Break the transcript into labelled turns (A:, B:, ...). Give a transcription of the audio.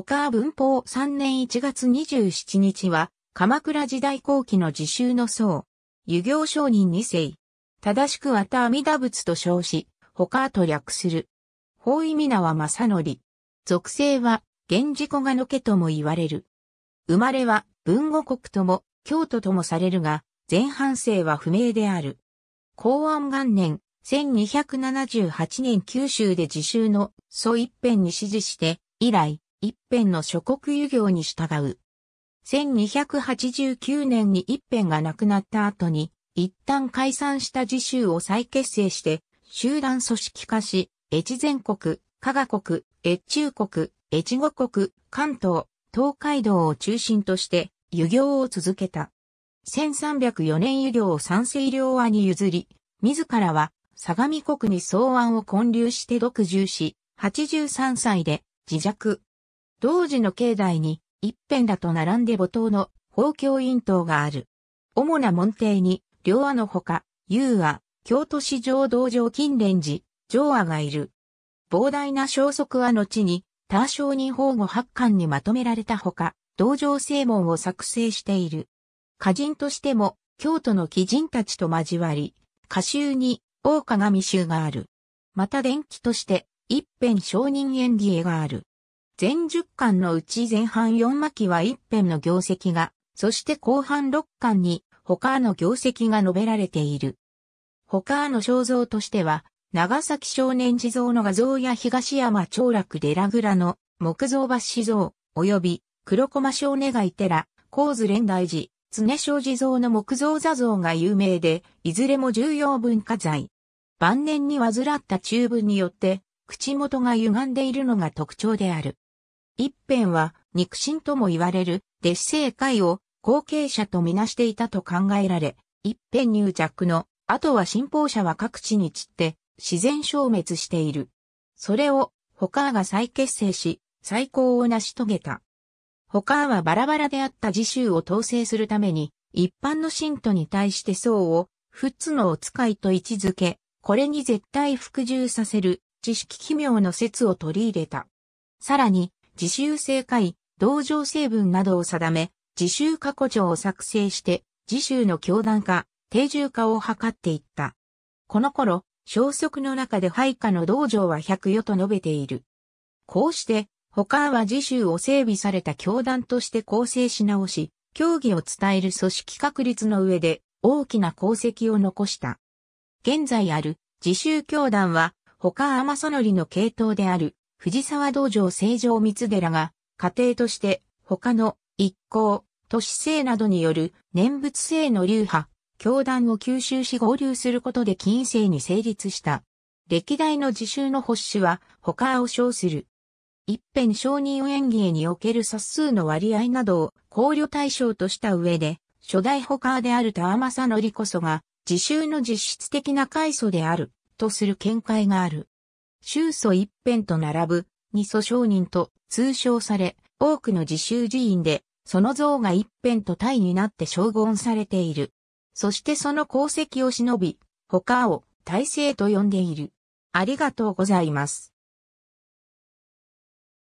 A: 他文法3年1月27日は、鎌倉時代後期の自習の僧、湯行商人2世。正しくはた阿弥陀仏と称し、他と略する。法意皆は正則。属性は、源氏子がのけとも言われる。生まれは、文語国とも、京都ともされるが、前半生は不明である。公安元年、1278年九州で自習の、祖一辺に指示して、以来、一辺の諸国油業に従う。1289年に一辺が亡くなった後に、一旦解散した自州を再結成して、集団組織化し、越前国、加賀国、越中国、越後国、関東、東海道を中心として、油業を続けた。1304年油業を賛成両和に譲り、自らは相模国に草案を建立して独住し、83歳で自弱、同時の境内に、一辺だと並んで母島の宝教院棟がある。主な門弟に、両和のほか、優和、京都市上道場金蓮寺、上和がいる。膨大な消息は後に、多少人保護八巻にまとめられたほか、道場正門を作成している。歌人としても、京都の貴人たちと交わり、歌集に、大鏡集がある。また伝記として、一辺承人演技絵がある。全10巻のうち前半4巻は一辺の業績が、そして後半6巻に他の業績が述べられている。他の肖像としては、長崎少年地蔵の画像や東山長楽寺倉の木造橋地蔵、及び黒駒少年街寺、高津連大寺、常小地蔵の木造座像が有名で、いずれも重要文化財。晩年に患った中文によって、口元が歪んでいるのが特徴である。一辺は肉親とも言われる弟子政界を後継者とみなしていたと考えられ、一辺入着のあとは信奉者は各地に散って自然消滅している。それをホカーが再結成し、最高を成し遂げた。ホカーはバラバラであった自習を統制するために、一般の信徒に対して僧を、仏のお使いと位置づけ、これに絶対服従させる、知識奇妙の説を取り入れた。さらに、自習正解、同情成分などを定め、自習過去帳を作成して、自習の教団化、定住化を図っていった。この頃、消息の中で配下の道場は百余と述べている。こうして、他は自習を整備された教団として構成し直し、教義を伝える組織確立の上で大きな功績を残した。現在ある自習教団は、他天りの系統である藤沢道場成城三寺が、家庭として、他の、一行、都市制などによる念仏制の流派、教団を吸収し合流することで近世に成立した。歴代の自習の発守は、他を称する。一辺認を演技における冊数の割合などを考慮対象とした上で、初代他である田正則こそが、自習の実質的な開祖である、とする見解がある。宗祖一辺と並ぶ、二祖商人と通称され、多くの自習寺院で、その像が一辺と体になって称言されている。そしてその功績を忍び、他を大成と呼んでいる。ありがとうございます。